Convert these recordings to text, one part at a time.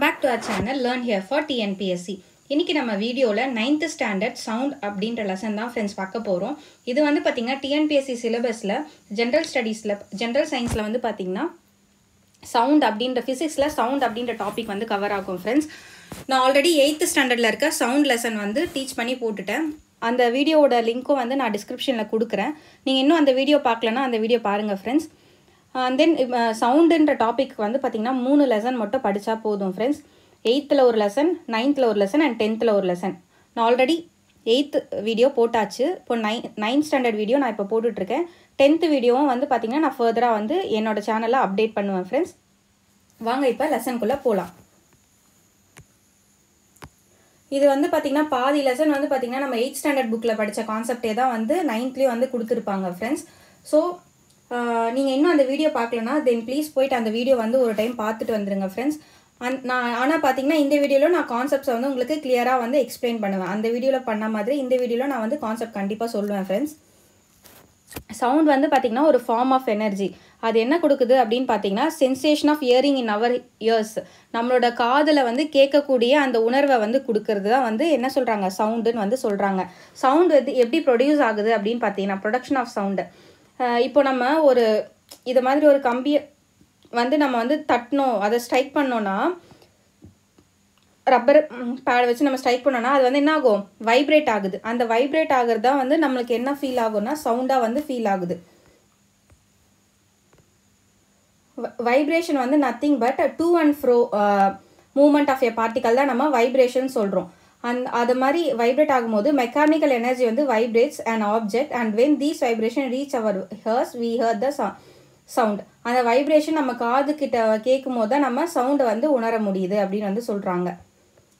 Welcome back to our channel learn here for TNPSC இன்றைக்கி நம்ம வீடியோவில் நைன்த்து ஸ்டாண்டர்ட் சவுண்ட் அப்படின்ற லெசன் தான் ஃப்ரெண்ட்ஸ் பார்க்க போகிறோம் இது வந்து பார்த்திங்கன்னா டிஎன்பிஎஸ்சி சிலபஸில் ஜென்ரல் ஸ்டடீஸில் ஜென்ரல் சயின்ஸில் வந்து பார்த்தீங்கன்னா சவுண்ட் அப்படின்ற ஃபிசிக்ஸில் சவுண்ட் அப்படின்ற டாபிக் வந்து கவர் ஆகும் ஃப்ரெண்ட்ஸ் நான் ஆல்ரெடி எயித்து ஸ்டாண்டர்டில் இருக்க சவுண்ட் லெசன் வந்து டீச் பண்ணி போட்டுட்டேன் அந்த வீடியோவோட லிங்க்கும் வந்து நான் டிஸ்கிரிப்ஷனில் கொடுக்குறேன் நீங்கள் இன்னும் அந்த வீடியோ பார்க்கலன்னா அந்த வீடியோ பாருங்கள் ஃப்ரெண்ட்ஸ் அண்ட் தென் சவுண்டுன்ற டாபிக் வந்து பார்த்திங்கன்னா மூணு லெசன் மட்டும் படித்தா போதும் ஃப்ரெண்ட்ஸ் எயித்தில் ஒரு லெசன் நைன்த்தில் ஒரு லெசன் அண்ட் டென்த்தில் ஒரு லெசன் நான் ஆல்ரெடி எயித்து வீடியோ போட்டாச்சு இப்போ நைன் நைன்த் ஸ்டாண்டர்ட் வீடியோ நான் இப்போ போட்டுட்ருக்கேன் டென்த்து வீடியோவும் வந்து பார்த்திங்கன்னா நான் ஃபர்தராக வந்து என்னோடய சேனலில் அப்டேட் பண்ணுவேன் ஃப்ரெண்ட்ஸ் வாங்க இப்போ லெசனுக்குள்ளே போகலாம் இது வந்து பார்த்திங்கன்னா பாதி லெசன் வந்து பார்த்திங்கன்னா நம்ம எயிட் ஸ்டாண்டர்ட் புக்கில் படித்த கான்செப்டே தான் வந்து நைன்த்லேயும் வந்து கொடுத்துருப்பாங்க ஃப்ரெண்ட்ஸ் ஸோ நீங்கள் இன்னும் அந்த வீடியோ பார்க்கலனா தென் ப்ளீஸ் போயிட்டு அந்த வீடியோ வந்து ஒரு டைம் பார்த்துட்டு வந்துடுங்க ஃப்ரெண்ட்ஸ் அந் நான் ஆனால் பார்த்தீங்கன்னா இந்த வீடியோவில் நான் கான்செப்ட்ஸை வந்து உங்களுக்கு கிளியராக வந்து எக்ஸ்பிளைன் பண்ணுவேன் அந்த வீடியோவில் பண்ண மாதிரி இந்த வீடியோவில் நான் வந்து கான்செப்ட் கண்டிப்பாக சொல்லுவேன் ஃப்ரெண்ட்ஸ் சவுண்ட் வந்து பார்த்திங்கன்னா ஒரு ஃபார்ம் ஆஃப் எனர்ஜி அது என்ன கொடுக்குது அப்படின்னு பார்த்தீங்கன்னா sensation of hearing in our ears நம்மளோட காதில் வந்து கேட்கக்கூடிய அந்த உணர்வை வந்து கொடுக்கறது தான் வந்து என்ன சொல்கிறாங்க சவுண்டுன்னு வந்து சொல்கிறாங்க சவுண்ட் வந்து எப்படி ப்ரொடியூஸ் ஆகுது அப்படின்னு பார்த்தீங்கன்னா ப்ரொடக்ஷன் ஆஃப் சவுண்டு இப்போ நம்ம ஒரு இது மாதிரி ஒரு கம்பியை வந்து நம்ம வந்து தட்டணும் அதை ஸ்ட்ரைக் பண்ணோன்னா ரப்பர் பேட் வச்சு நம்ம ஸ்ட்ரைக் பண்ணோன்னா அது வந்து என்ன ஆகும் வைப்ரேட் ஆகுது அந்த வைப்ரேட் ஆகுறது தான் வந்து நம்மளுக்கு என்ன ஃபீல் ஆகும்னா சவுண்டாக வந்து ஃபீல் ஆகுது வைப்ரேஷன் வந்து nothing but to and fro movement of a particle தான் நம்ம வைப்ரேஷன் சொல்கிறோம் அந் அது மாதிரி வைப்ரேட் ஆகும்போது மெக்கானிக்கல் எனர்ஜி வந்து vibrates and object and when these vibration reach our ears we hear the sound அந்த வைப்ரேஷன் நம்ம காது கிட்ட கேட்கும் போது தான் நம்ம சவுண்டை வந்து உணர முடியுது அப்படின்னு வந்து சொல்கிறாங்க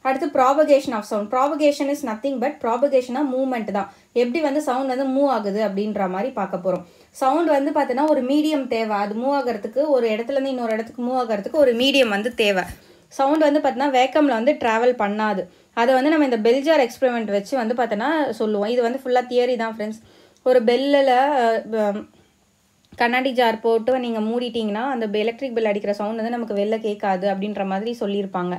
அடுத்து propagation of sound propagation is nothing but ப்ராபகேஷனாக மூவ்மெண்ட் தான் எப்படி வந்து சவுண்ட் வந்து மூவ் ஆகுது அப்படின்ற மாதிரி பார்க்க போகிறோம் சவுண்ட் வந்து பார்த்தீங்கன்னா ஒரு மீடியம் தேவை அது மூவ் ஆகிறதுக்கு ஒரு இடத்துலேருந்து இன்னொரு இடத்துக்கு மூவ் ஆகிறதுக்கு ஒரு மீடியம் வந்து தேவை சவுண்ட் வந்து பார்த்தீங்கன்னா வேக்கமில் வந்து ட்ராவல் பண்ணாது அதை வந்து நம்ம இந்த பெல் ஜார் எக்ஸ்பெரிமெண்ட் வச்சு வந்து பார்த்தோன்னா சொல்லுவோம் இது வந்து ஃபுல்லாக தியரி தான் ஃப்ரெண்ட்ஸ் ஒரு பெல்லில் கண்ணாடி ஜார் போட்டு நீங்கள் மூடிட்டிங்கன்னா அந்த எலக்ட்ரிக் பெல் அடிக்கிற சவுண்ட் வந்து நமக்கு வெளில கேட்காது அப்படின்ற மாதிரி சொல்லியிருப்பாங்க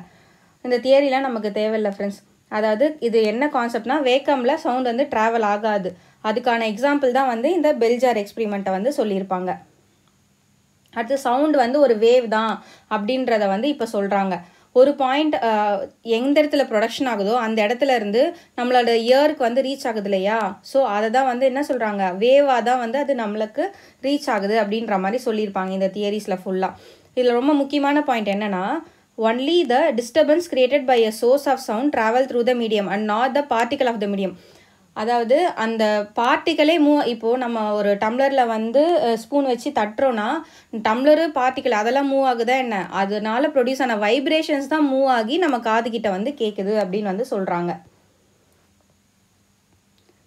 இந்த தியரிலாம் நமக்கு தேவையில்லை ஃப்ரெண்ட்ஸ் அதாவது இது என்ன கான்செப்ட்னா வேக்கம்ல சவுண்ட் வந்து ட்ராவல் ஆகாது அதுக்கான எக்ஸாம்பிள் தான் வந்து இந்த பெல்ஜார் எக்ஸ்பிரிமெண்ட்டை வந்து சொல்லியிருப்பாங்க அடுத்து சவுண்ட் வந்து ஒரு வேவ் தான் அப்படின்றத வந்து இப்போ சொல்கிறாங்க ஒரு பாயிண்ட் எந்த இடத்துல ப்ரொடக்ஷன் ஆகுதோ அந்த இடத்துல இருந்து நம்மளோட இயருக்கு வந்து ரீச் ஆகுது இல்லையா ஸோ அதை தான் வந்து என்ன சொல்கிறாங்க வேவாக தான் வந்து அது நம்மளுக்கு ரீச் ஆகுது அப்படின்ற மாதிரி சொல்லியிருப்பாங்க இந்த தியரிஸில் ஃபுல்லாக இதில் ரொம்ப முக்கியமான பாயிண்ட் என்னென்னா only the disturbance created by a source of sound travel through the medium and not the particle of the medium அதாவது அந்த பார்ட்டிகளே மூ இப்போது நம்ம ஒரு டம்ளரில் வந்து ஸ்பூன் வச்சு தட்டுறோன்னா டம்ளரு பார்ட்டிகள் அதெல்லாம் மூவ் ஆகுதா என்ன அதனால ப்ரொடியூஸ் ஆன வைப்ரேஷன்ஸ் தான் மூவ் ஆகி நம்ம காதுகிட்ட வந்து கேட்குது அப்படின்னு வந்து சொல்கிறாங்க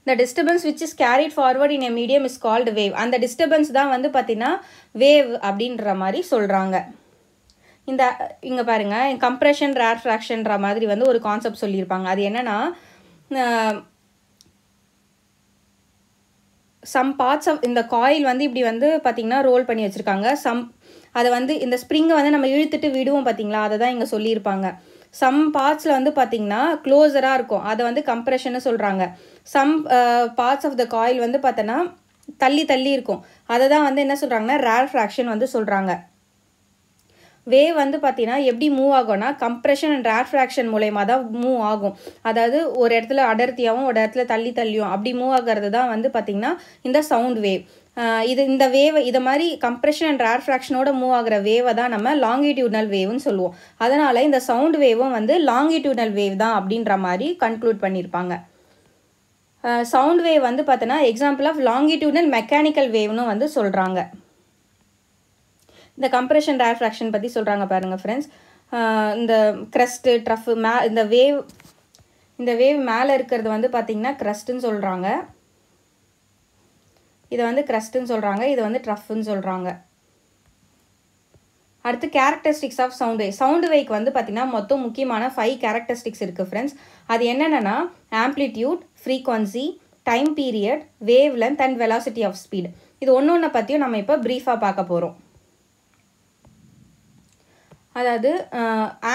the disturbance which is carried forward in a medium is called wave அந்த டிஸ்டர்பன்ஸ் தான் வந்து பார்த்தீங்கன்னா வேவ் அப்படின்ற மாதிரி சொல்கிறாங்க இந்த இங்கே பாருங்கள் கம்ப்ரெஷன் ரேர் ஃப்ராக்ஷன்ற மாதிரி வந்து ஒரு கான்செப்ட் சொல்லியிருப்பாங்க அது என்னென்னா சம் பார்ட்ஸ் ஆஃப் இந்த காயில் வந்து இப்படி வந்து பார்த்திங்கன்னா ரோல் பண்ணி வச்சுருக்காங்க சம் அதை வந்து இந்த ஸ்ப்ரிங்கை வந்து நம்ம இழுத்துட்டு விடுவோம் பார்த்திங்களா அதை தான் இங்கே சொல்லியிருப்பாங்க சம் பார்ட்ஸில் வந்து பார்த்திங்கன்னா க்ளோஸராக இருக்கும் அதை வந்து கம்ப்ரெஷன்னு சொல்கிறாங்க some parts of the coil வந்து பார்த்தோன்னா தள்ளி தள்ளி இருக்கும் அதை தான் வந்து என்ன சொல்கிறாங்கன்னா ரேர் ஃப்ராக்ஷன் வந்து சொல்கிறாங்க வேவ் வந்து பார்த்தீங்கன்னா எப்படி மூவ் ஆகும்னா கம்ப்ரெஷன் அண்ட் ரேஃப்ராக்ஷன் மூலயமா தான் மூவ் ஆகும் அதாவது ஒரு இடத்துல அடர்த்தியாகவும் ஒரு இடத்துல தள்ளி தள்ளியும் அப்படி மூவ் ஆகிறது தான் வந்து பார்த்திங்கன்னா இந்த சவுண்ட் வேவ் இது இந்த வேவ் இதை மாதிரி கம்ப்ரெஷன் அண்ட் ரேஃப்ராக்ஷனோட மூவ் ஆகிற வேவை தான் நம்ம லாங்கிடியூட்னல் வேவ்னு சொல்லுவோம் அதனால் இந்த சவுண்ட் வேவும் வந்து லாங்கிடியூட்னல் வேவ் தான் அப்படின்ற மாதிரி கன்க்ளூட் பண்ணியிருப்பாங்க சவுண்ட் வேவ் வந்து பார்த்தோன்னா எக்ஸாம்பிள் ஆஃப் லாங்கிடியூட்னல் மெக்கானிக்கல் வேவ்னு வந்து சொல்கிறாங்க இந்த கம்ப்ரெஷன் டயர் பற்றி சொல்கிறாங்க பாருங்கள் ஃப்ரெண்ட்ஸ் இந்த க்ரஸ்ட்டு ட்ரஃப் மே இந்த வேவ் இந்த வேவ் மேலே இருக்கிறது வந்து பார்த்திங்கன்னா க்ரஸ்ட்டுன்னு சொல்கிறாங்க இதை வந்து க்ரஸ்ட்டுன்னு சொல்கிறாங்க இதை வந்து ட்ரஃப்னு சொல்கிறாங்க அடுத்து characteristics of sound sound wave வந்து பார்த்திங்கன்னா மொத்தம் முக்கியமான ஃபைவ் கேரக்டரிஸ்டிக்ஸ் இருக்குது ஃப்ரெண்ட்ஸ் அது என்னென்னா amplitude frequency time period wavelength and velocity of speed இது ஒன்று ஒன்றை பற்றியும் நம்ம இப்போ ப்ரீஃபாக பார்க்க போகிறோம் அதாவது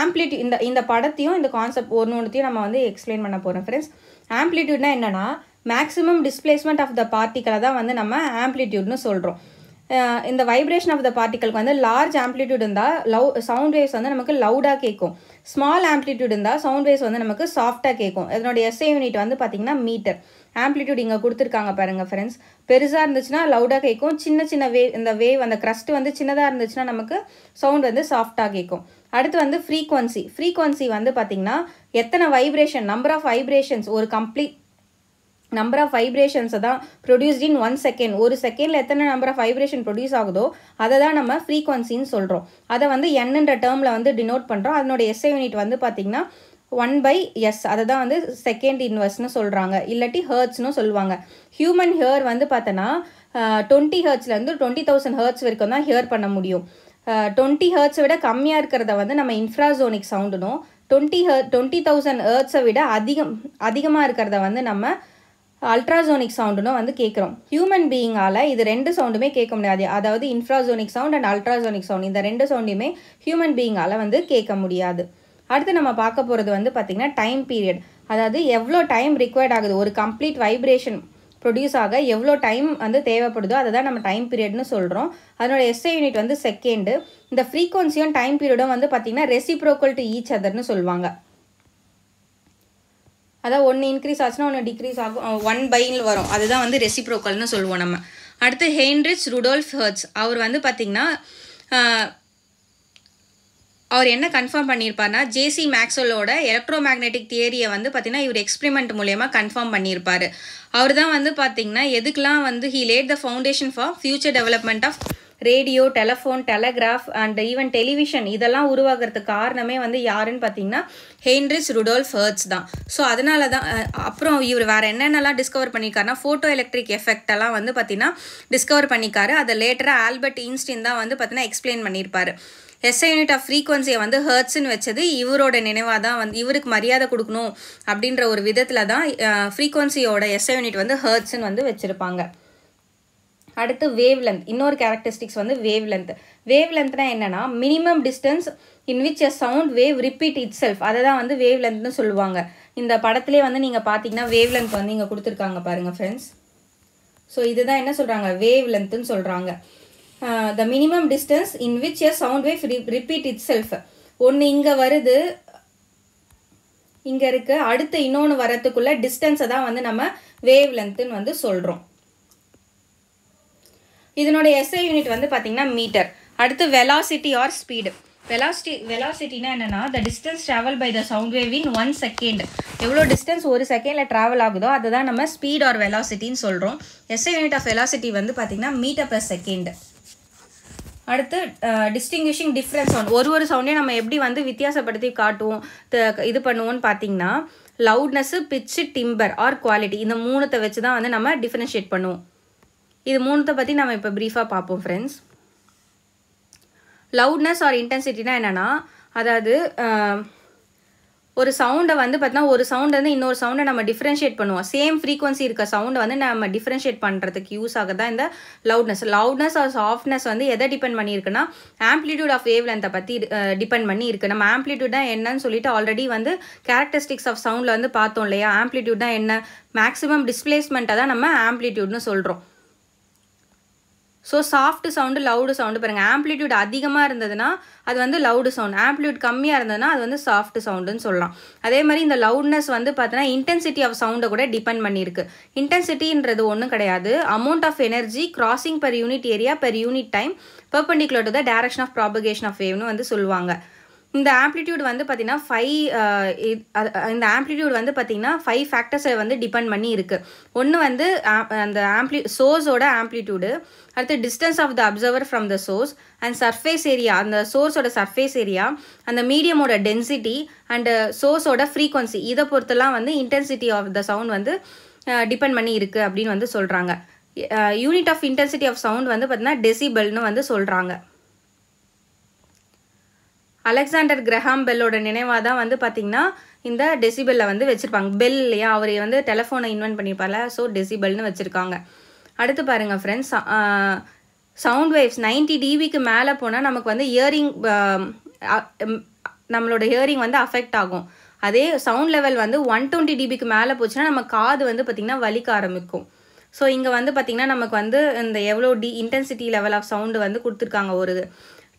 ஆம்ப்ளிடியூ இந்த இந்த படத்தையும் இந்த கான்செப்ட் ஒன்று ஒன்றுத்தையும் நம்ம வந்து எக்ஸ்பிளைன் பண்ண போகிறோம் ஃப்ரெண்ட்ஸ் ஆம்ப்ளிடியூட்னா என்னென்னா மேக்ஸிமம் டிஸ்பிளேஸ்மெண்ட் ஆஃப் த பார்ட்டிக்கலை தான் வந்து நம்ம ஆம்ப்ளிடியூட்னு சொல்கிறோம் இந்த வைப்ரேஷன் ஆஃப் த பார்ட்டிகளுக்கு வந்து லார்ஜ் ஆம்ப்ளிடியூட் இருந்தால் லவ் சவுண்ட் வேவ்ஸ் வந்து நமக்கு லவுடாக கேட்கும் ஸ்மால் ஆம்ப்ளிடியூட் இருந்தால் சவுண்ட் வேஸ் வந்து நமக்கு சாஃப்டாக கேட்கும் இதனுடைய எஸ்ஏ யூனிட் வந்து பார்த்திங்கன்னா மீட்டர் ஆம்ப்ளிடியூட் இங்கே கொடுத்துருக்காங்க பாருங்கள் ஃப்ரெண்ட்ஸ் பெருசாக இருந்துச்சுன்னா லவுடாக கேட்கும் சின்ன சின்ன வேவ் இந்த வேவ் அந்த க்ரஸ்ட் வந்து சின்னதாக இருந்துச்சுன்னா நமக்கு சவுண்ட் வந்து சாஃப்டாக கேட்கும் அடுத்து வந்து ஃப்ரீக்வன்சி ஃப்ரீக்வன்சி வந்து பார்த்திங்கன்னா எத்தனை வைப்ரேஷன் நம்பர் ஆஃப் வைப்ரேஷன்ஸ் ஒரு கம்ப்ளீட் நம்பர் ஆஃப் வைப்ரேஷன்ஸை தான் ப்ரொடியூஸ்ட் இன் ஒன் செகண்ட் ஒரு செகண்டில் எத்தனை நம்பர் ஆஃப் வைப்ரேஷன் ப்ரொடியூஸ் ஆகுதோ அதை தான் நம்ம ஃப்ரீக்வன்சின்னு சொல்கிறோம் அதை வந்து என்னன்ற டேர்மில் வந்து டினோட் பண்ணுறோம் அதனோட எஸ்ஐ யூனிட் வந்து பார்த்திங்கன்னா ஒன் பை எஸ் அதை தான் வந்து செகண்ட் இன்வெஸ்ட்னு சொல்கிறாங்க இல்லாட்டி ஹர்ட்ஸ்னு சொல்லுவாங்க ஹியூமன் ஹேர் வந்து பார்த்தோன்னா டுவெண்ட்டி ஹர்ட்ஸ்லேருந்து டுவெண்ட்டி தௌசண்ட் ஹர்ட்ஸ் வரைக்கும் தான் ஹேர் பண்ண முடியும் டுவெண்ட்டி ஹர்ட்ஸை விட கம்மியாக இருக்கிறத வந்து நம்ம இன்ஃப்ராசோனிக் சவுண்டுனும் டுவெண்ட்டி ஹர் டுவெண்ட்டி தௌசண்ட் ஹர்ட்ஸை விட அதிகம் அதிகமாக இருக்கிறத வந்து நம்ம அல்ட்ராசோனிக் சவுண்டுன்னு வந்து கேட்குறோம் ஹியூமன் பீயிங்கால் இது ரெண்டு சவுண்டுமே கேட்க முடியாது அதாவது infrasonic sound and ultrasonic sound இந்த ரெண்டு சவுண்டையுமே ஹியூமன் பீயிங்கால் வந்து கேட்க முடியாது அடுத்து நம்ம பார்க்க போகிறது வந்து பார்த்திங்கன்னா டைம் பீரியட் அதாவது எவ்வளோ டைம் ரிக்வயர்ட் ஆகுது ஒரு கம்ப்ளீட் வைப்ரேஷன் ப்ரொடியூஸ் ஆக எவ்வளோ டைம் வந்து தேவைப்படுதோ அதை தான் நம்ம டைம் பீரியட்னு சொல்கிறோம் அதனோட எஸ்ஏ யூனிட் வந்து செகண்டு இந்த ஃப்ரீக்வன்சியும் டைம் பீரியடும் வந்து பார்த்திங்கன்னா ரெசிப்ரோக்கல் டு ஈச் அதர்னு சொல்லுவாங்க அதான் ஒன்று இன்க்ரீஸ் ஆச்சுன்னா ஒன்று டிக்ரீஸ் ஆகும் ஒன் பைனில் வரும் அதுதான் வந்து ரெசிப்ரோக்கல்னு சொல்லுவோம் நம்ம அடுத்து ஹென்ரிச் ருடோல்ஃப் ஹர்ட்ஸ் அவர் வந்து பார்த்திங்கன்னா அவர் என்ன கன்ஃபார்ம் பண்ணியிருப்பார்னா ஜேசி மேக்ஸோலோட எலக்ட்ரோ மேக்னெட்டிக் தியரியை வந்து பார்த்திங்கன்னா இவர் எக்ஸ்பிரிமெண்ட் மூலயமா கன்ஃபார்ம் பண்ணியிருப்பார் அவர் தான் வந்து பார்த்திங்கன்னா எதுக்கெலாம் வந்து he laid the foundation for future development of radio telephone telegraph and even television இதெல்லாம் உருவாகிறதுக்கு காரணமே வந்து யாருன்னு பார்த்தீங்கன்னா ஹென்ரிஸ் ருடோல் ஹர்ட்ஸ் தான் ஸோ அதனால தான் அப்புறம் இவர் வேறு என்னென்னலாம் டிஸ்கவர் பண்ணியிருக்காருனா ஃபோட்டோ எலக்ட்ரிக் எஃபெக்டெல்லாம் வந்து பார்த்தீங்கன்னா டிஸ்கவர் பண்ணியிருக்காரு அதை லேட்டராக ஆல்பர்ட் இன்ஸ்டின் தான் வந்து பார்த்தீங்கன்னா எக்ஸ்பிளைன் பண்ணியிருப்பார் எஸ் யூனிட் ஆஃப் ஃப்ரீக்வன்சியை வந்து ஹர்ட்ஸ்னு வச்சது இவரோட நினைவாக தான் வந்து இவருக்கு மரியாதை கொடுக்கணும் அப்படின்ற ஒரு விதத்தில் தான் ஃப்ரீக்வன்சியோட எஸ்ஐ யூனிட் வந்து ஹர்ட்ஸ்னு வந்து வச்சுருப்பாங்க அடுத்து வேவ் லென்த் இன்னொரு கேரக்டரிஸ்டிக்ஸ் வந்து வேவ் லென்த் வேவ் லென்த்னா என்னென்னா minimum distance in which a sound wave repeat itself அதை தான் வந்து வேவ் லென்த்னு சொல்லுவாங்க இந்த படத்துலேயே வந்து நீங்கள் பார்த்தீங்கன்னா வேவ் லென்த் வந்து இங்கே கொடுத்துருக்காங்க பாருங்கள் ஃப்ரெண்ட்ஸ் ஸோ இதுதான் என்ன சொல்கிறாங்க வேவ் லென்த்துன்னு சொல்கிறாங்க the minimum distance in which a sound wave repeat itself ஒன்று இங்கே வருது இங்கே இருக்குது அடுத்து இன்னொன்று வரத்துக்குள்ளே டிஸ்டன்ஸை தான் வந்து நம்ம வேவ் லென்த்துன்னு வந்து சொல்கிறோம் இதனோட எஸ்ஐ யூனிட் வந்து பார்த்திங்கன்னா மீட்டர் அடுத்து வெலாசிட்டி ஆர் ஸ்பீடு வெலாசிட்டி வெலாசிட்டினா என்னென்னா the distance travel by the sound wave in one second எவ்வளோ டிஸ்டன்ஸ் ஒரு செகண்டில் ட்ராவல் ஆகுதோ அதை தான் நம்ம ஸ்பீட் ஆர் வெலாசிட்டின்னு சொல்கிறோம் எஸ்ஐ யூனிட் ஆஃப் வெலாசிட்டி வந்து பார்த்திங்கன்னா மீட்டர் பர் செகண்ட் அடுத்து டிஸ்டிங்கிஷிங் டிஃப்ரெண்ட் சவுண்ட் ஒரு ஒரு சவுண்டையும் நம்ம எப்படி வந்து வித்தியாசப்படுத்தி காட்டுவோம் இது பண்ணுவோம்னு பார்த்தீங்கன்னா லவுட்னஸ்ஸு பிச்சு டிம்பர் ஆர் குவாலிட்டி இந்த மூணுத்தை வச்சு தான் வந்து நம்ம டிஃப்ரென்ஷியேட் பண்ணுவோம் இது மூணுத்தை பற்றி நம்ம இப்போ ப்ரீஃபாக பார்ப்போம் ஃப்ரெண்ட்ஸ் லவுட்னஸ் ஆர் இன்டென்சிட்டினா என்னென்னா அதாவது ஒரு சவுண்டை வந்து பார்த்தீங்கன்னா ஒரு சவுண்ட் வந்து இன்னொரு சவுண்டை நம்ம டிஃப்ரென்ஷியேட் பண்ணுவோம் சேம் ஃப்ரீக்வன்சி இருக்க சவுண்டை வந்து நம்ம டிஃப்ரென்ஷியேட் பண்ணுறதுக்கு யூஸ் ஆக தான் இந்த லவுட்னஸ் லவுட்னஸ் ஆர் சாஃப்ட்னஸ் வந்து எதை டிபெண்ட் பண்ணியிருக்குன்னா ஆம்ப்ளிடியூட் ஆஃப் வேவ் லென்த்தை பற்றி டிபெண்ட் பண்ணி இருக்குது நம்ம ஆம்ப்ளிடியூட் தான் என்னன்னு சொல்லிட்டு ஆல்ரெடி வந்து கேரக்டரிஸ்டிக்ஸ் ஆஃப் சவுண்டில் வந்து பார்த்தோம் இல்லையா ஆம்ப்ளிடியூட் தான் என்ன மேக்ஸிமம் டிஸ்பிளேஸ்மெண்ட்டை தான் நம்ம ஆம்ப்ளிடியூட்னு சொல்கிறோம் so soft sound loud sound பாருங்கள் ஆம்ப்ளிடியூட் அதிகமாக இருந்ததுன்னா அது வந்து லவுடு சவுண்ட் ஆம்ப்ளிடியூட் கம்மியாக இருந்ததுன்னா அது வந்து சாஃப்ட் சவுண்டுன்னு சொல்லலாம் அதே மாதிரி இந்த லவுட்னஸ் வந்து பார்த்தீங்கன்னா இன்டென்சிட்டி ஆஃப் சவுண்டை கூட டிபெண்ட் பண்ணியிருக்கு இன்டென்சிட்டின்றது ஒன்றும் கிடையாது amount of energy crossing per unit area per unit time perpendicular to the direction of propagation of வேவ்னு வந்து சொல்லுவாங்க இந்த ஆம்ப்ளிடியூட் வந்து பார்த்திங்கன்னா ஃபைவ் இந்த ஆம்ப்ளிடியூட் வந்து பார்த்திங்கன்னா ஃபைவ் ஃபேக்டர்ஸை வந்து டிபெண்ட் பண்ணி இருக்குது ஒன்று வந்து அந்த ஆம்ப்ளி சோர்ஸோட ஆம்ப்ளிடியூடு அடுத்து distance of the observer from the source and surface area அந்த சோர்ஸோட சர்ஃபேஸ் ஏரியா அந்த மீடியமோட டென்சிட்டி அண்டு சோர்ஸோட ஃப்ரீக்வன்சி இதை பொறுத்தெல்லாம் வந்து இன்டென்சிட்டி ஆஃப் த சவுண்ட் வந்து டிபெண்ட் பண்ணி இருக்குது அப்படின்னு வந்து சொல்கிறாங்க unit of intensity of sound வந்து பார்த்திங்கன்னா டெசிபல்னு வந்து சொல்கிறாங்க அலெக்சாண்டர் கிரஹாம் பெல்லோட நினைவாக தான் வந்து பார்த்திங்கன்னா இந்த டெசிபெல்லை வந்து வச்சுருப்பாங்க பெல் இல்லையா அவர் வந்து டெலஃபோனை இன்வென்ட் பண்ணியிருப்பார்ல ஸோ டெசிபெல்னு வச்சுருக்காங்க அடுத்து பாருங்கள் ஃப்ரெண்ட்ஸ் சவுண்ட் வேவ்ஸ் நைன்ட்டி டிபிக்கு மேலே போனால் நமக்கு வந்து இயரிங் நம்மளோட ஹியரிங் வந்து அஃபெக்ட் ஆகும் அதே சவுண்ட் லெவல் வந்து ஒன் டுவெண்ட்டி டிபிக்கு மேலே போச்சுன்னா நம்ம காது வந்து பார்த்திங்கன்னா வலிக்க ஆரம்பிக்கும் ஸோ இங்கே வந்து பார்த்திங்கன்னா நமக்கு வந்து இந்த எவ்வளோ D intensity level of sound வந்து கொடுத்துருக்காங்க ஒரு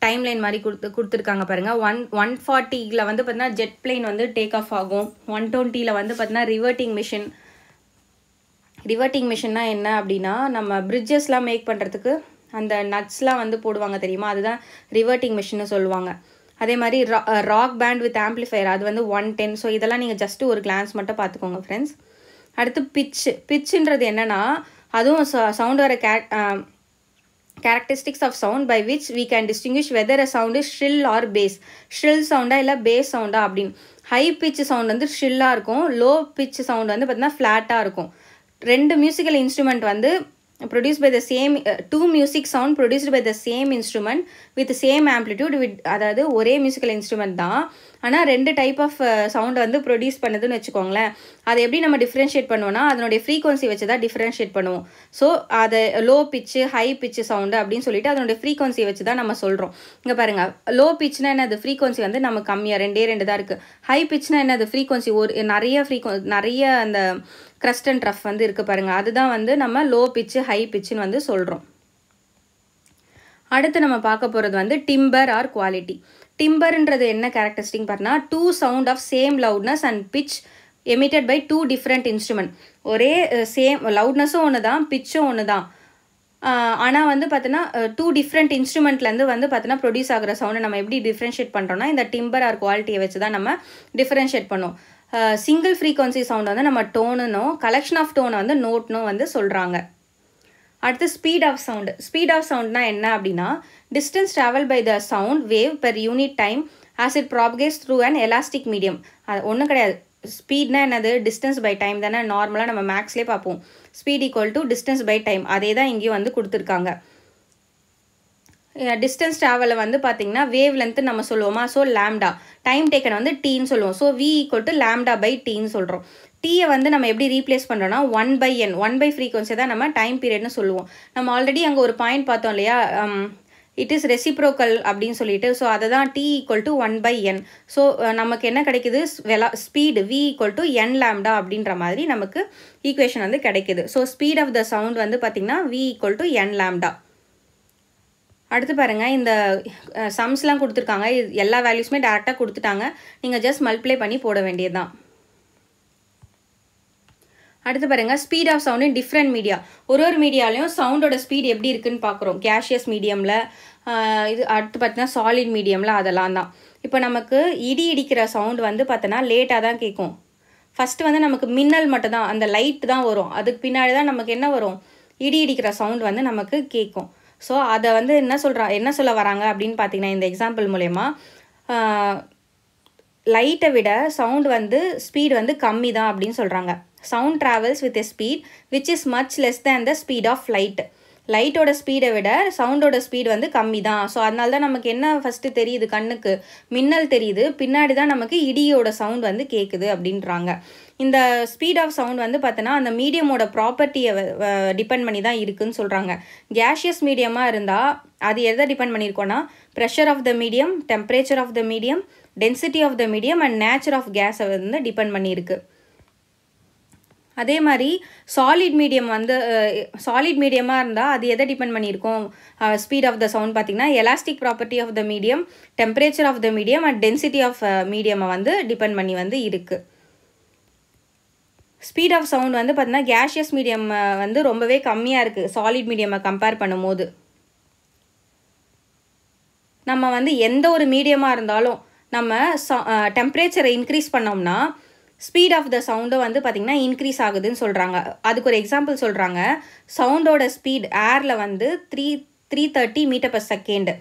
டைம் லைன் மாதிரி கொடுத்து கொடுத்துருக்காங்க பாருங்கள் ஒன் ஒன் ஃபார்ட்டியில் வந்து பார்த்தீங்கன்னா ஜெட் பிளைன் வந்து டேக் ஆஃப் ஆகும் ஒன் டுவெண்ட்டியில் வந்து பார்த்தீங்கன்னா ரிவர்ட்டிங் மிஷின் ரிவர்ட்டிங் மிஷின்னா என்ன அப்படின்னா நம்ம பிரிட்ஜஸ்லாம் மேக் பண்ணுறதுக்கு அந்த நட்ஸ்லாம் வந்து போடுவாங்க தெரியுமா அதுதான் ரிவர்ட்டிங் மிஷின்னு சொல்லுவாங்க அதே மாதிரி ராக் பேண்ட் வித் ஆம்ப்ளிஃபையர் அது வந்து ஒன் டென் ஸோ இதெல்லாம் நீங்கள் ஜஸ்ட்டு ஒரு கிளான்ஸ் மட்டும் பார்த்துக்கோங்க ஃப்ரெண்ட்ஸ் அடுத்து பிச்சு பிச்சுன்றது என்னென்னா அதுவும் சவுண்ட் வர கே characteristics of sound by which we can distinguish whether a sound is shrill or bass shrill இல்லை பேஸ் சவுண்டா அப்படின்னு ஹை பிச் சவுண்ட் வந்து ஷில்லாக இருக்கும் லோ பிச் சவுண்ட் வந்து பார்த்திங்கன்னா ஃப்ளாட்டாக இருக்கும் ரெண்டு மியூசிக்கல் இன்ஸ்ட்ருமெண்ட் வந்து produce by the same two music sound produced by the same instrument with same amplitude with அதாவது ஒரே மியூசிக்கல் இன்ஸ்ட்ருமெண்ட் தான் ஆனால் ரெண்டு டைப் ஆஃப் சவுண்ட் வந்து ப்ரொடியூஸ் பண்ணுதுன்னு வச்சுக்கோங்களேன் அதை எப்படி நம்ம டிஃப்ரென்ஷியேட் பண்ணுவோம்னா அதனுடைய ஃப்ரீக்வன்சி வச்சு தான் டிஃப்ரென்ஷியேட் பண்ணுவோம் ஸோ அதை லோ பிச்சு ஹை பிச்சு சவுண்டு அப்படின்னு சொல்லிட்டு அதனுடைய ஃப்ரீக்வன்சி வச்சு தான் நம்ம சொல்கிறோம் இங்கே பாருங்கள் லோ பிச்னா என்னது ஃப்ரீக்வன்சி வந்து நம்ம கம்மியாக ரெண்டே ரெண்டு தான் இருக்குது ஹை பிச்னா என்னது ஃப்ரீக்வன்சி ஒரு நிறைய ஃப்ரீக்வன் நிறைய அந்த க்ரஸ்ட் அண்ட் ரஃப் வந்து இருக்குது பாருங்கள் அதுதான் வந்து நம்ம லோ பிச்சு ஹை பிச்சுன்னு வந்து சொல்கிறோம் அடுத்து நம்ம பார்க்க போகிறது வந்து டிம்பர் ஆர் குவாலிட்டி டிம்பர்ன்றது என்ன கேரக்டரிஸ்டிக் பார்த்தா two sound of same loudness and pitch emitted by two different instrument ஒரே சேம் லவுட்னஸும் ஒன்று தான் பிச்சும் ஒன்று தான் ஆனால் வந்து பார்த்தீங்கன்னா டூ டிஃப்ரெண்ட் இன்ஸ்ட்ருமெண்ட்லேருந்து வந்து பார்த்தீங்கன்னா ப்ரொடியூஸ் ஆகிற சவுண்டை நம்ம எப்படி டிஃப்ரென்ஷியேட் பண்ணுறோம்னா இந்த டிம்பர் ஆர் குவாலிட்டியை வச்சு தான் நம்ம டிஃப்ரென்ஷியேட் பண்ணோம் சிங்கிள் ஃப்ரீக்வன்சி சவுண்ட் வந்து நம்ம டோனுனோ கலெக்ஷன் ஆஃப் டோனை வந்து நோட்னும் வந்து சொல்கிறாங்க அடுத்து speed of sound speed of சவுண்ட்னா என்ன அப்படின்னா distance travel by the sound wave per unit time as it propagates through and elastic medium அது ஒன்றும் கிடையாது ஸ்பீட்னா என்னது டிஸ்டன்ஸ் பை டைம் தானே நார்மலாக நம்ம மேக்ஸ்லேயே பார்ப்போம் speed equal to distance by time அதே தான் இங்கேயும் வந்து கொடுத்துருக்காங்க டிஸ்டன்ஸ் ட்ராவலில் வந்து பார்த்தீங்கன்னா வேவ் லென்த்து நம்ம சொல்லுவோமா ஸோ லேம்டா டைம் டேக்கன் வந்து டீன்னு சொல்லுவோம் so v equal to lambda by டீன்னு சொல்கிறோம் டீயை வந்து நம்ம எப்படி ரீப்ளேஸ் பண்ணுறோன்னா one by n one by frequency தான் நம்ம டைம் பீரியட்னு சொல்லுவோம் நம்ம ஆல்ரெடி அங்கே ஒரு பாயிண்ட் பார்த்தோம் இல்லையா இட் இஸ் ரெசிப்ரோக்கல் அப்படின்னு சொல்லிட்டு ஸோ அதை தான் T equal to one by n so நமக்கு என்ன கிடைக்குது வெலா speed v equal to n lambda அப்படின்ற மாதிரி நமக்கு ஈக்குவேஷன் வந்து கிடைக்குது so speed of the sound வந்து பார்த்திங்கன்னா v equal to n lambda அடுத்து பாருங்கள் இந்த சம்ஸ்லாம் uh, கொடுத்துருக்காங்க எல்லா வேல்யூஸுமே டேரெக்டாக கொடுத்துட்டாங்க நீங்கள் ஜஸ்ட் மல்டிப்ளை பண்ணி போட வேண்டியது தான் அடுத்து பாருங்கள் speed of sound different media ஒரு ஒரு மீடியாலையும் சவுண்டோட ஸ்பீட் எப்படி இருக்குன்னு பார்க்குறோம் கேஷியஸ் மீடியமில் இது அடுத்து பார்த்தீங்கன்னா சாலிட் மீடியமில் அதெல்லாம் தான் இப்போ நமக்கு இடி இடிக்கிற சவுண்ட் வந்து பார்த்தோன்னா லேட்டாக தான் கேட்கும் ஃபஸ்ட்டு வந்து நமக்கு மின்னல் மட்டும் தான் அந்த லைட் தான் வரும் அதுக்கு பின்னாடி தான் நமக்கு என்ன வரும் இடி இடிக்கிற சவுண்ட் வந்து நமக்கு கேட்கும் ஸோ அதை வந்து என்ன சொல்கிறா என்ன சொல்ல வராங்க அப்படின்னு பார்த்தீங்கன்னா இந்த எக்ஸாம்பிள் மூலயமா லைட்டை விட சவுண்ட் வந்து ஸ்பீடு வந்து கம்மி தான் அப்படின்னு சொல்கிறாங்க sound travels with a speed which is much less than the speed of light லைட்டோட ஸ்பீடை விட சவுண்டோட ஸ்பீடு வந்து கம்மி தான் ஸோ அதனால தான் நமக்கு என்ன ஃபஸ்ட்டு தெரியுது கண்ணுக்கு மின்னல் தெரியுது பின்னாடி தான் நமக்கு இடியோட சவுண்ட் வந்து கேட்குது அப்படின்றாங்க இந்த ஸ்பீட் ஆஃப் சவுண்ட் வந்து பார்த்தோன்னா அந்த மீடியமோட ப்ராப்பர்ட்டியை டிபெண்ட் பண்ணி தான் இருக்குதுன்னு சொல்கிறாங்க கேஷியஸ் மீடியமாக இருந்தால் அது எதை டிபெண்ட் பண்ணியிருக்கோன்னா pressure of the medium temperature of the medium density of the medium and nature of கேஸை வந்து டிபெண்ட் பண்ணியிருக்கு அதே மாதிரி சாலிட் மீடியம் வந்து சாலிட் மீடியமாக இருந்தால் அது எதை டிபெண்ட் பண்ணியிருக்கோம் ஸ்பீட் ஆஃப் த சவுண்ட் பார்த்திங்கன்னா elastic property of the medium temperature of the medium and density of மீடியமை வந்து டிபெண்ட் பண்ணி வந்து இருக்குது ஸ்பீட் ஆஃப் சவுண்ட் வந்து பார்த்திங்கன்னா கேஷியஸ் மீடியம் வந்து ரொம்பவே கம்மியாக இருக்குது சாலிட் மீடியமை கம்பேர் பண்ணும்போது நம்ம வந்து எந்த ஒரு மீடியமாக இருந்தாலும் நம்ம ச டெம்பரேச்சரை இன்க்ரீஸ் பண்ணோம்னா ஸ்பீட் ஆஃப் த சவுண்டும் வந்து பார்த்திங்கன்னா இன்க்ரீஸ் ஆகுதுன்னு சொல்கிறாங்க அதுக்கு ஒரு எக்ஸாம்பிள் சொல்கிறாங்க சவுண்டோட ஸ்பீட் ஏரில் வந்து three three thirty metre per second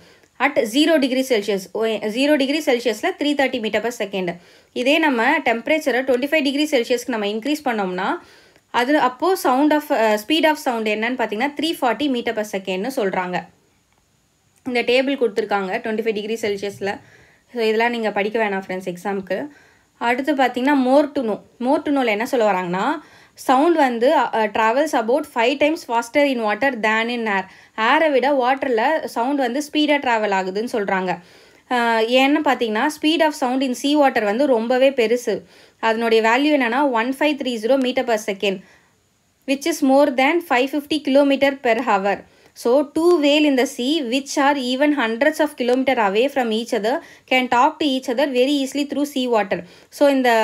at zero degree Celsius zero degree செல்சியஸில் three thirty metre per second இதே நம்ம டெம்பரேச்சரை டுவெண்ட்டி ஃபைவ் டிகிரி செல்சியஸ்க்கு நம்ம இன்க்ரீஸ் பண்ணோம்னா அது அப்போது sound of speed of sound என்னன்னு பார்த்தீங்கன்னா த்ரீ ஃபார்ட்டி மீட்டர் பர் செகண்ட்னு சொல்கிறாங்க இந்த டேபிள் கொடுத்துருக்காங்க டுவெண்ட்டி ஃபைவ் டிகிரி செல்சியஸில் ஸோ இதெல்லாம் நீங்கள் படிக்க வேணாம் ஃப்ரெண்ட்ஸ் எக்ஸாமுக்கு அடுத்து பார்த்தீங்கன்னா மோர்டுனோ மோர்டுனோவில் என்ன சொல்ல வராங்கன்னா சவுண்ட் வந்து travels about five times faster in water than in air ஏரை விட வாட்டரில் சவுண்ட் வந்து ஸ்பீடாக ட்ராவல் ஆகுதுன்னு சொல்கிறாங்க ஏன்னு பார்த்தீங்கன்னா speed of sound in sea water வந்து ரொம்பவே பெருசு அதனுடைய வேல்யூ என்னென்னா one five three zero metre per second which is more than five fifty kilometre per hour So two whale in the sea which are even hundreds of kilometer away from each other can talk to each other very easily through sea water. So in the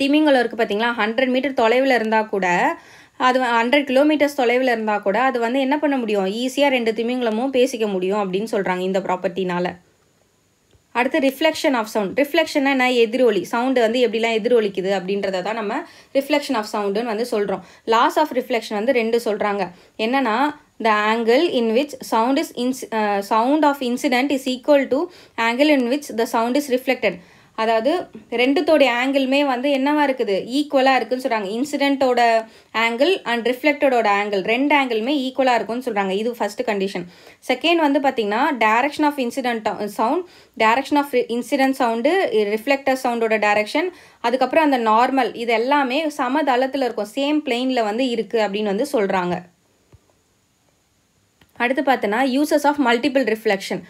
திமிங்கலம் இருக்குது பார்த்தீங்களா hundred metre தொலைவில் இருந்தால் கூட அது hundred kilometres தொலைவில் இருந்தால் கூட அது வந்து என்ன பண்ண முடியும் ஈஸியாக ரெண்டு திமிங்கலமும் பேசிக்க முடியும் அப்படின்னு சொல்கிறாங்க இந்த ப்ராப்பர்ட்டினால் அடுத்து ரிஃப்ளெக்ஷன் ஆஃப் சவுண்ட் ரிஃப்ளெக்ஷன்னா என்ன எதிரொலி சவுண்டு வந்து எப்படிலாம் எதிரொலிக்குது அப்படின்றத தான் நம்ம ரிஃப்ளெக்ஷன் ஆஃப் சவுண்டுன்னு வந்து சொல்கிறோம் லாஸ் ஆஃப் ரிஃப்ளெக்ஷன் வந்து ரெண்டு சொல்கிறாங்க என்னென்னா the angle in which sound is in, uh, sound of incident is equal to angle in which the sound is reflected அதாவது ரெண்டுத்தோடைய ஆங்கிளுமே வந்து என்னவா இருக்குது ஈக்குவலாக இருக்குன்னு சொல்கிறாங்க இன்சிடென்ட்டோட ஆங்கிள் அண்ட் ரிஃப்ளெக்டடோட ஆங்கிள் ரெண்டு ஆங்கிளுமே ஈக்குவலாக இருக்கும்னு சொல்கிறாங்க இது ஃபஸ்ட்டு கண்டிஷன் செகண்ட் வந்து பார்த்திங்கன்னா direction of incident sound direction of incident sound reflector சவுண்டோட டேரக்ஷன் அதுக்கப்புறம் அந்த நார்மல் இது எல்லாமே சம இருக்கும் சேம் பிளெயினில் வந்து இருக்குது அப்படின்னு வந்து சொல்கிறாங்க அடுத்து பார்த்தோன்னா யூசஸ் ஆஃப் மல்டிபிள் ரிஃப்ளெக்ஷன்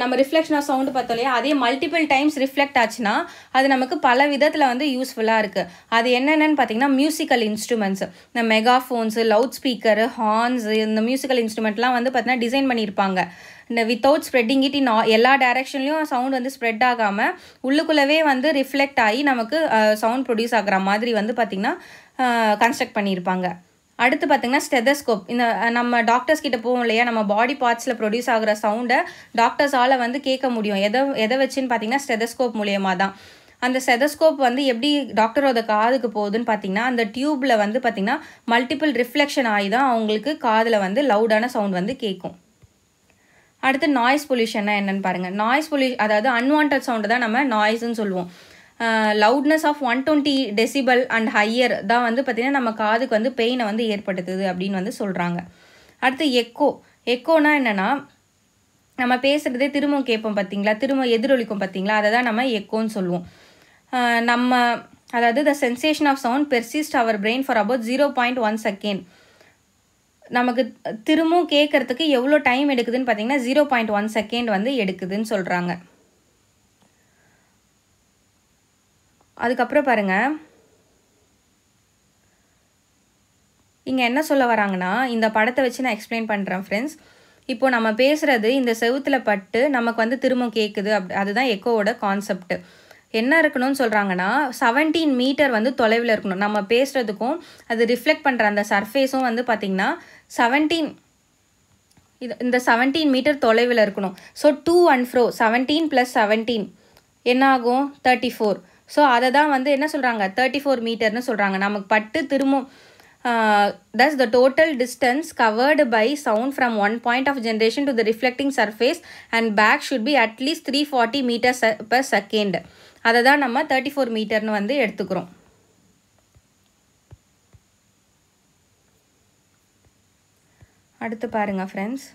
நம்ம ரிஃப்ளெக்ஷன் ஆஃப் சவுண்டு பார்த்தோம் இல்லையா அதே மல்டிபிள் டைம்ஸ் ரிஃப்ளெக்ட் ஆச்சுன்னா அது நமக்கு பல விதத்தில் வந்து யூஸ்ஃபுல்லாக இருக்குது அது என்னென்னு பார்த்தீங்கன்னா மியூசிக்கல் இன்ஸ்ட்ருமெண்ட்ஸ் இந்த மெகாஃபோன்ஸு லவுட் ஸ்பீக்கரு ஹார்ன்ஸ் இந்த மியூசிக்கல் இன்ஸ்ட்ருமெண்ட்லாம் வந்து பார்த்தீங்கன்னா டிசைன் பண்ணியிருப்பாங்க இந்த வித்தவுட் ஸ்ப்ரெட்டிங் இட் இன் எல்லா டேரெக்ஷன்லையும் சவுண்ட் வந்து ஸ்ப்ரெட் ஆகாமல் உள்ளுக்குள்ளவே வந்து ரிஃப்ளெக்ட் ஆகி நமக்கு சவுண்ட் ப்ரொடியூஸ் ஆகிற மாதிரி வந்து பார்த்திங்கன்னா கன்ஸ்ட்ரக்ட் பண்ணியிருப்பாங்க அடுத்து பார்த்திங்கன்னா ஸ்டெதஸ்கோப் இந்த நம்ம டாக்டர்ஸ் கிட்ட போவோம் இல்லையா நம்ம பாடி பார்ட்ஸில் ப்ரொடியூஸ் ஆகிற சவுண்டை டாக்டர்ஸால் வந்து கேட்க முடியும் எதை எதை வச்சுன்னு பார்த்தீங்கன்னா ஸ்டெதஸ்கோப் மூலியமாக தான் அந்த செதஸ்கோப் வந்து எப்படி டாக்டரோட காதுக்கு போகுதுன்னு பார்த்தீங்கன்னா அந்த டியூப்பில் வந்து பார்த்திங்கன்னா மல்டிபிள் ரிஃப்ளெக்ஷன் ஆகி தான் அவங்களுக்கு காதில் வந்து லவுடான சவுண்ட் வந்து கேட்கும் அடுத்து நாய்ஸ் பொல்யூஷன்னா என்னென்னு பாருங்கள் நாய்ஸ் பொல்யூஷன் அதாவது அன்வான்ட் சவுண்டு தான் நம்ம நாய்ஸ்ன்னு சொல்லுவோம் loudness of one twenty decibel and higher தான் வந்து பார்த்திங்கன்னா நம்ம காதுக்கு வந்து பெயினை வந்து ஏற்படுத்துது அப்படின்னு வந்து சொல்கிறாங்க அடுத்து எக்கோ எக்கோனா என்னென்னா நம்ம பேசுகிறதே திரும்பவும் கேட்போம் பார்த்தீங்களா திரும்ப எதிரொலிக்கும் பார்த்தீங்களா அதை தான் நம்ம எக்கோன்னு சொல்லுவோம் நம்ம அதாவது the sensation of sound persist our brain for about zero point one second நமக்கு திரும்பவும் கேட்குறதுக்கு எவ்வளோ டைம் எடுக்குதுன்னு பார்த்தீங்கன்னா ஜீரோ பாயிண்ட் ஒன் செகண்ட் வந்து எடுக்குதுன்னு சொல்கிறாங்க அதுக்கப்புறம் பாருங்கள் இங்கே என்ன சொல்ல வராங்கன்னா இந்த படத்தை வச்சு நான் எக்ஸ்பிளைன் பண்ணுறேன் ஃப்ரெண்ட்ஸ் இப்போது நம்ம பேசுகிறது இந்த செவுத்தில் பட்டு நமக்கு வந்து திரும்ப கேட்குது அப் அதுதான் எக்கோவோட கான்செப்ட் என்ன இருக்கணும்னு சொல்கிறாங்கன்னா செவன்டீன் மீட்டர் வந்து தொலைவில் இருக்கணும் நம்ம பேசுகிறதுக்கும் அது ரிஃப்ளெக்ட் பண்ணுற அந்த சர்ஃபேஸும் வந்து பார்த்திங்கன்னா செவன்டீன் இது இந்த செவன்டீன் மீட்டர் தொலைவில் இருக்கணும் so to and fro seventeen plus seventeen என்ன ஆகும் தேர்ட்டி ஃபோர் ஸோ அதை தான் வந்து என்ன சொல்கிறாங்க தேர்ட்டி ஃபோர் மீட்டர்னு சொல்கிறாங்க நமக்கு பட்டு திரும்பும் thus the total distance covered by sound from one point of generation to the reflecting surface and back should be at least three forty metres per second அதை தான் நம்ம தேர்ட்டி ஃபோர் மீட்டர்னு வந்து எடுத்துக்கிறோம் அடுத்து பாருங்க ஃப்ரெண்ட்ஸ்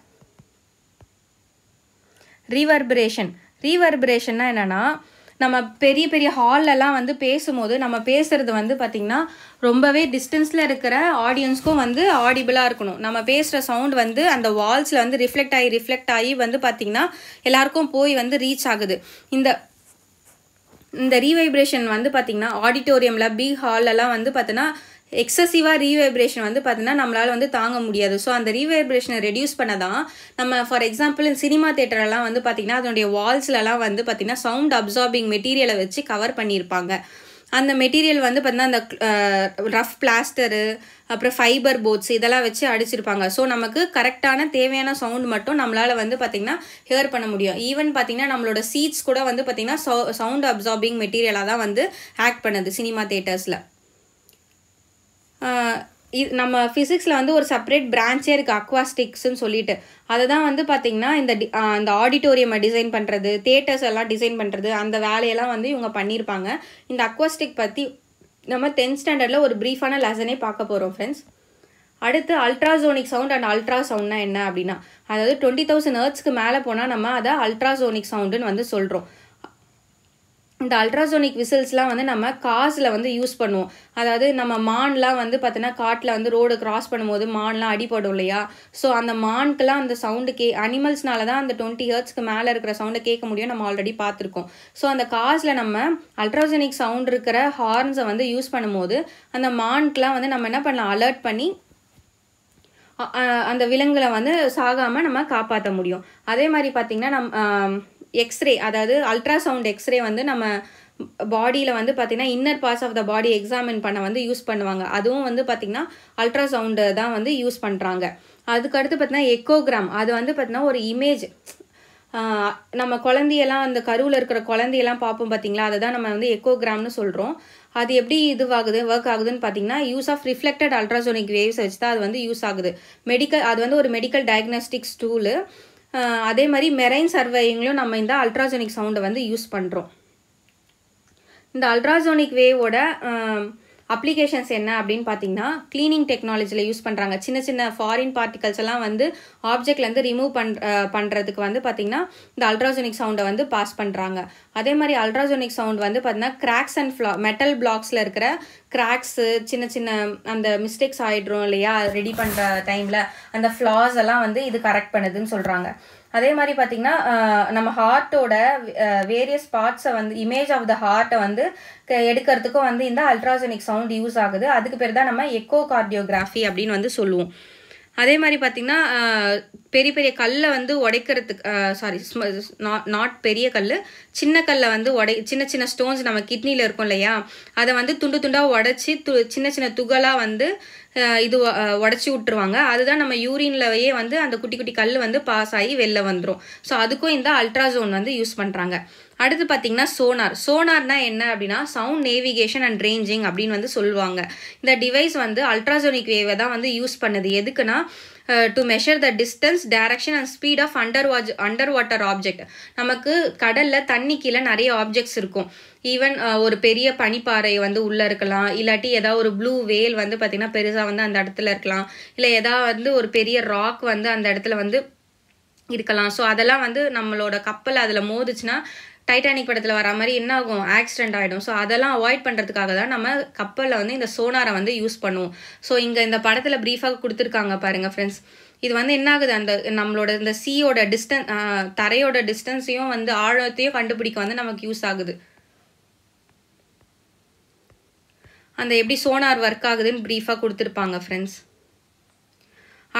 ரீவர்பரேஷன் ரீவர்பரேஷன்னா என்னென்னா நம்ம பெரிய பெரிய ஹால்லலாம் வந்து பேசும்போது நம்ம பேசுகிறது வந்து பார்த்திங்கன்னா ரொம்பவே டிஸ்டன்ஸில் இருக்கிற ஆடியன்ஸ்க்கும் வந்து ஆடிபிளாக இருக்கணும் நம்ம பேசுகிற சவுண்ட் வந்து அந்த வால்ஸில் வந்து ரிஃப்ளெக்ட் ஆகி ரிஃப்ளெக்ட் ஆகி வந்து பார்த்திங்கன்னா எல்லாருக்கும் போய் வந்து ரீச் ஆகுது இந்த இந்த ரீவைப்ரேஷன் வந்து பார்த்திங்கன்னா ஆடிட்டோரியமில் பி ஹாலெல்லாம் வந்து பார்த்தோன்னா எக்ஸசிவாக ரீவைப்ரேஷன் வந்து பார்த்தீங்கன்னா நம்மளால் வந்து தாங்க முடியாது ஸோ அந்த ரீவைப்ரேஷனை ரெடியூஸ் பண்ண தான் நம்ம ஃபார் எக்ஸாம்பிள் சினிமா தேட்டரெல்லாம் வந்து பார்த்திங்கன்னா அதனுடைய வால்ஸ்லலாம் வந்து பார்த்திங்கன்னா சவுண்ட் அப்சார்பிங் மெட்டீரியலை வச்சு கவர் பண்ணியிருப்பாங்க அந்த மெட்டீரியல் வந்து பார்த்தீங்கன்னா அந்த ரஃப் பிளாஸ்டரு அப்புறம் ஃபைபர் போட்ஸ் இதெல்லாம் வச்சு அடிச்சிருப்பாங்க ஸோ நமக்கு கரெக்டான தேவையான சவுண்ட் மட்டும் நம்மளால் வந்து பார்த்திங்கன்னா ஹியர் பண்ண முடியும் ஈவன் பார்த்திங்கன்னா நம்மளோட சீட்ஸ் கூட வந்து பார்த்திங்கன்னா சவுண்ட் அப்சார்பிங் மெட்டீரியலாக தான் வந்து ஆக்ட் பண்ணுது சினிமா தேட்டர்ஸில் இது நம்ம ஃபிசிக்ஸில் வந்து ஒரு செப்பரேட் பிரான்ச்சே இருக்குது அக்வாஸ்டிக்ஸ்ன்னு சொல்லிட்டு அதை தான் வந்து பார்த்திங்கன்னா இந்த டி இந்த ஆடிட்டோரியமை டிசைன் பண்ணுறது தேட்டர்ஸ் எல்லாம் டிசைன் பண்ணுறது அந்த வேலையெல்லாம் வந்து இவங்க பண்ணியிருப்பாங்க இந்த அக்வாஸ்டிக் பற்றி நம்ம டென்த் ஸ்டாண்டர்டில் ஒரு ப்ரீஃபான லெசனே பார்க்க போகிறோம் ஃப்ரெண்ட்ஸ் அடுத்து அல்ட்ராசோனிக் சவுண்ட் அண்ட் அல்ட்ரா சவுண்ட்னா என்ன அப்படின்னா அதாவது டுவெண்ட்டி தௌசண்ட் ஹர்ட்ஸ்க்கு மேலே போனால் நம்ம அதை அல்ட்ராசோனிக் சவுண்டுன்னு வந்து சொல்கிறோம் இந்த அல்ட்ராசோனிக் விசில்ஸ்லாம் வந்து நம்ம காசில் வந்து யூஸ் பண்ணுவோம் அதாவது நம்ம மான்லாம் வந்து பார்த்தோன்னா காட்டில் வந்து ரோடு கிராஸ் பண்ணும்போது மான்லாம் அடிபடும் இல்லையா ஸோ அந்த மான்க்கெலாம் அந்த சவுண்டு கே அனிமல்ஸ்னால தான் அந்த டுவெண்ட்டி ஹர்ட்ஸ்க்கு மேலே இருக்கிற சவுண்டை கேட்க முடியும் நம்ம ஆல்ரெடி பார்த்துருக்கோம் ஸோ அந்த காசில் நம்ம அல்ட்ராசோனிக் சவுண்ட் இருக்கிற ஹார்ன்ஸை வந்து யூஸ் பண்ணும்போது அந்த மான்க்கெலாம் வந்து நம்ம என்ன பண்ணலாம் அலர்ட் பண்ணி அந்த விலங்குகளை வந்து சாகாமல் நம்ம காப்பாற்ற முடியும் அதே மாதிரி பார்த்திங்கன்னா நம் எக்ஸ்ரே அதாவது அல்ட்ராசவுண்ட் எக்ஸ்ரே வந்து நம்ம பாடியில் வந்து பார்த்திங்கன்னா inner parts of the body examine பண்ண வந்து யூஸ் பண்ணுவாங்க அதுவும் வந்து பார்த்திங்கன்னா அல்ட்ராசவுண்டு தான் வந்து யூஸ் பண்ணுறாங்க அதுக்கடுத்து பார்த்திங்கன்னா எக்கோகிராம் அது வந்து பார்த்திங்கன்னா ஒரு இமேஜ் நம்ம குழந்தையெல்லாம் அந்த கருவில் இருக்கிற குழந்தையெல்லாம் பார்ப்போம் பார்த்தீங்களா அதை தான் நம்ம வந்து எக்கோகிராம்னு சொல்கிறோம் அது எப்படி இதுவாகுது ஒர்க் ஆகுதுன்னு பார்த்தீங்கன்னா use of reflected ultrasonic waves வச்சு தான் அது வந்து யூஸ் ஆகுது மெடிக்கல் அது வந்து ஒரு மெடிக்கல் டயக்னாஸ்டிக்ஸ் டூலு அதே மாதிரி மெரைன் சர்வேயிங்லையும் நம்ம இந்த அல்ட்ராசோனிக் சவுண்டை வந்து யூஸ் பண்ணுறோம் இந்த அல்ட்ராசோனிக் வேவோட அப்ளிகேஷன்ஸ் என்ன அப்படின்னு பார்த்தீங்கன்னா க்ளீனிங் டெக்னாலஜியில் யூஸ் பண்ணுறாங்க சின்ன சின்ன ஃபாரின் பார்ட்டிகல்ஸ் எல்லாம் வந்து ஆப்ஜெக்ட்லேருந்து ரிமூவ் பண் பண்ணுறதுக்கு வந்து பார்த்திங்கன்னா இந்த அல்ட்ராசோனிக் சவுண்டை வந்து பாஸ் பண்ணுறாங்க அதே மாதிரி அல்ட்ராசோனிக் சவுண்ட் வந்து பார்த்தீங்கன்னா கிராக்ஸ் அண்ட் ஃப்ளா மெட்டல் பிளாக்ஸில் இருக்கிற கிராக்ஸு சின்ன சின்ன அந்த மிஸ்டேக்ஸ் ஆகிடும் இல்லையா ரெடி பண்ணுற டைமில் அந்த ஃப்ளாஸ் எல்லாம் வந்து இது கரெக்ட் பண்ணுதுன்னு சொல்கிறாங்க அதே மாதிரி பார்த்திங்கன்னா நம்ம ஹார்ட்டோட வேரியஸ் பார்ட்ஸை வந்து இமேஜ் ஆஃப் த ஹார்ட்டை வந்து எடுக்கிறதுக்கும் வந்து இந்த அல்ட்ராசோனிக் சவுண்ட் யூஸ் ஆகுது அதுக்கு பேர் தான் நம்ம எக்கோ கார்டியோகிராஃபி அப்படின்னு வந்து சொல்லுவோம் அதே மாதிரி பார்த்திங்கன்னா பெரிய பெரிய கல்லை வந்து உடைக்கிறதுக்கு சாரி நாட் பெரிய கல் சின்ன கல்லை வந்து உடை சின்ன சின்ன ஸ்டோன்ஸ் நம்ம கிட்னியில் இருக்கும் இல்லையா அதை வந்து துண்டு துண்டாக உடச்சி து சின்ன சின்ன துகளாக வந்து இது உடச்சி விட்டுருவாங்க அதுதான் நம்ம யூரின்லவே வந்து அந்த குட்டி குட்டி கல் வந்து பாஸ் ஆகி வெளில வந்துடும் ஸோ அதுக்கும் இந்த அல்ட்ராசோன் வந்து யூஸ் பண்ணுறாங்க அடுத்து பார்த்தீங்கன்னா சோனார் சோனார்னா என்ன அப்படின்னா சவுண்ட் நேவிகேஷன் அண்ட் ரேஞ்சிங் அப்படின்னு வந்து சொல்லுவாங்க இந்த டிவைஸ் வந்து அல்ட்ராசோனிக் வேவை தான் வந்து யூஸ் பண்ணுது எதுக்குன்னா to measure the distance direction and speed of under வாஜ் அண்டர் வாட்டர் ஆப்ஜெக்ட் நமக்கு கடலில் தண்ணி கீழே நிறைய ஆப்ஜெக்ட்ஸ் இருக்கும் ஈவன் ஒரு பெரிய பனிப்பாறை வந்து உள்ளே இருக்கலாம் இல்லாட்டி ஏதாவது ஒரு ப்ளூ வேல் வந்து பார்த்திங்கன்னா பெருசாக வந்து அந்த இடத்துல இருக்கலாம் இல்லை ஏதாவது வந்து ஒரு பெரிய ராக் வந்து அந்த இடத்துல வந்து இருக்கலாம் ஸோ அதெல்லாம் வந்து நம்மளோட கப்பல் அதில் மோதுச்சுன்னா டைட்டானிக் படத்தில் வர மாதிரி என்ன ஆகும் ஆக்சிடென்ட் ஆகிடும் ஸோ அதெல்லாம் அவாய்ட் பண்ணுறதுக்காக தான் நம்ம கப்பலில் வந்து இந்த சோனாரை வந்து யூஸ் பண்ணுவோம் ஸோ இங்கே இந்த படத்தில் ப்ரீஃபாக கொடுத்துருக்காங்க பாருங்கள் ஃப்ரெண்ட்ஸ் இது வந்து என்ன ஆகுது அந்த நம்மளோட இந்த சீயோட டிஸ்டன் தரையோட டிஸ்டன்ஸையும் வந்து ஆழத்தையும் கண்டுபிடிக்க வந்து நமக்கு யூஸ் ஆகுது அந்த எப்படி சோனார் ஒர்க் ஆகுதுன்னு ப்ரீஃபாக கொடுத்துருப்பாங்க ஃப்ரெண்ட்ஸ்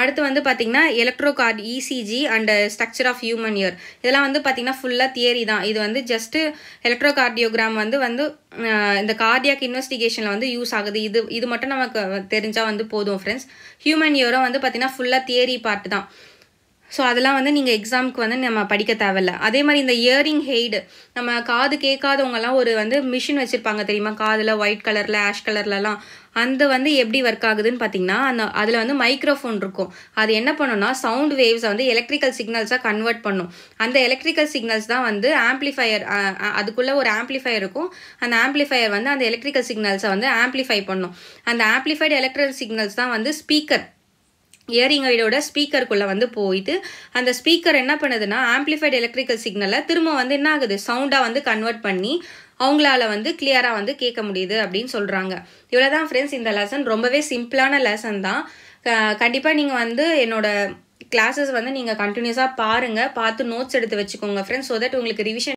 அடுத்து வந்து பார்த்திங்கன்னா electro card ECG and structure of human ear இதெல்லாம் வந்து பார்த்திங்கன்னா ஃபுல்லாக தியரி தான் இது வந்து ஜஸ்ட்டு எலக்ட்ரோ கார்டியோகிராம் வந்து வந்து இந்த கார்டியாக் இன்வெஸ்டிகேஷனில் வந்து யூஸ் ஆகுது இது இது மட்டும் நமக்கு தெரிஞ்சால் வந்து போதும் ஃப்ரெண்ட்ஸ் ஹியூமன் இயரும் வந்து பார்த்திங்கன்னா ஃபுல்லாக தியரி பார்ட்டு தான் ஸோ அதெல்லாம் வந்து நீங்கள் எக்ஸாமுக்கு வந்து நம்ம படிக்க தேவையில்ல அதே மாதிரி இந்த இயரிங் ஹெய்டு நம்ம காது கேட்காதவங்கலாம் ஒரு வந்து மிஷின் வச்சுருப்பாங்க தெரியுமா காதில் ஒயிட் கலரில் ஆஷ் கலர்லலாம் அந்த வந்து எப்படி ஒர்க் ஆகுதுன்னு பார்த்தீங்கன்னா அந்த அதில் வந்து மைக்ரோஃபோன் இருக்கும் அது என்ன பண்ணுன்னா சவுண்ட் வேவ்ஸை வந்து எலக்ட்ரிக்கல் சிக்னல்ஸாக கன்வெர்ட் பண்ணும் அந்த எலக்ட்ரிக்கல் சிக்னல்ஸ் தான் வந்து ஆம்ப்ளிஃபையர் அதுக்குள்ளே ஒரு ஆம்ப்ளிஃபையர் இருக்கும் அந்த ஆம்ப்ளிஃபையர் வந்து அந்த எலக்ட்ரிக்கல் சிக்னல்ஸை வந்து ஆம்ப்ளிஃபை பண்ணும் அந்த ஆம்ப்ளிஃபைடு எலக்ட்ரிக்கல் சிக்னல்ஸ் தான் வந்து ஸ்பீக்கர் இயரிங் ஐடோட ஸ்பீக்கருக்குள்ள வந்து போயிட்டு அந்த ஸ்பீக்கர் என்ன பண்ணுதுன்னா ஆம்ப்ளிஃபைடு எலக்ட்ரிக்கல் சிக்னலை திரும்ப வந்து என்ன ஆகுது சவுண்டாக வந்து கன்வெர்ட் பண்ணி அவங்களால வந்து கிளியரா வந்து கேட்க முடியுது அப்படின்னு சொல்கிறாங்க இவ்வளோ தான் ஃப்ரெண்ட்ஸ் இந்த லெசன் ரொம்பவே சிம்பிளான லெசன் தான் கண்டிப்பாக நீங்கள் வந்து என்னோட கிளாஸஸ் வந்து நீங்கள் கண்டினியூஸாக பாருங்க பார்த்து நோட்ஸ் எடுத்து வச்சுக்கோங்க ஃப்ரெண்ட்ஸ் ஸோ தட் உங்களுக்கு ரிவிஷன்